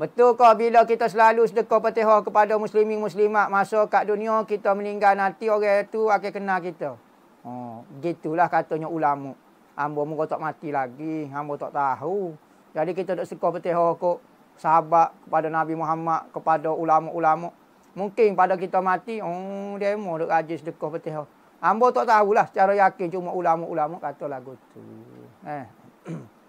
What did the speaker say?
Betul ke bila kita selalu sedekah petihah kepada muslimin muslimat masa kat dunia kita meninggal nanti orang tu akan kenal kita. Oh, gitulah katanya ulama. Hamba muka tak mati lagi, hamba tak tahu. Jadi kita tak sedekah petihah kok sahabat kepada Nabi Muhammad, kepada ulama-ulama. Mungkin pada kita mati, oh demo duk rajin sedekah petihah. Hamba tak tahulah secara yakin cuma ulama-ulama kata lagu tu. Eh.